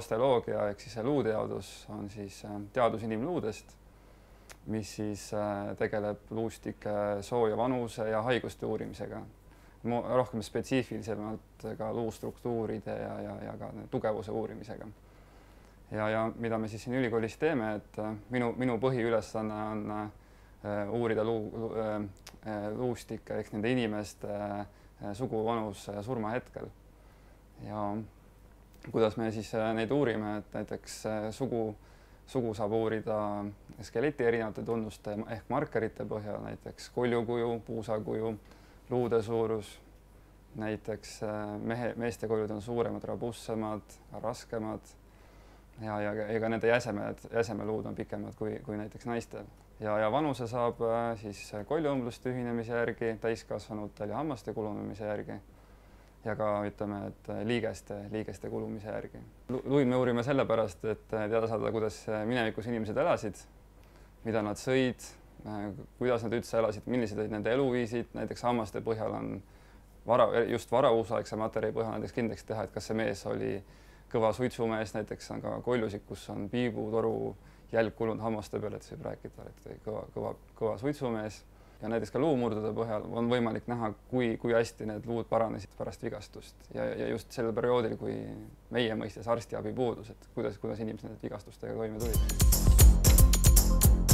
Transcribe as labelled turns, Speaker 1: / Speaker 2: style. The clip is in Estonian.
Speaker 1: osteoloogia ehk siis luuteadus on siis äh, teadus inimluudest, mis siis äh, tegeleb luustike sooja vanuse ja haiguste uurimisega. rohkem spetsiifilisemalt ka luustruktuuride ja, ja, ja ka tugevuse uurimisega. ja, ja mida me siis siin ülikoolis teeme, et äh, minu, minu põhiülesanne on äh, uurida luu, luu, äh, luustikke ehk nende inimeste äh, suguvanus surmahetkel ja kuidas me siis äh, neid uurime, et näiteks äh, sugu, sugu saab uurida skeleti erinevate tunnuste ehk markerite põhjal, näiteks koljukuju, puusakuju, luude suurus, näiteks äh, mehe, meeste koljud on suuremad, robustsemad, raskemad ja, ja ega nende jäsemed, jäsemeluud on pikemad kui, kui näiteks naistel ja, ja vanuse saab siis koljuõmbluste ühinemise järgi, täiskasvanutel ja hammaste kulunemise järgi ja ka ütleme, et liigeste, liigeste kulumise järgi. Luid me uurime sellepärast, et eh, teada saada, kuidas eh, minevikus inimesed elasid, mida nad sõid, eh, kuidas nad üldse elasid, millised olid nende eluviisid, näiteks hammaste põhjal on vara, just varauusaegse materjali põhjal näiteks kindlaks teha, et kas see mees oli kõva suitsumees, näiteks on ka koljusid, kus on piibutoru jälg kulunud hammaste peal, et see võib rääkida, et kõva, kõva, kõva suitsumees ja näiteks ka luumurdude põhjal on võimalik näha, kui, kui hästi need luud paranesid pärast vigastust ja, ja just sel perioodil, kui meie mõistes arstiabi puudus, et kuidas, kuidas inimesed nende vigastustega toime tulid.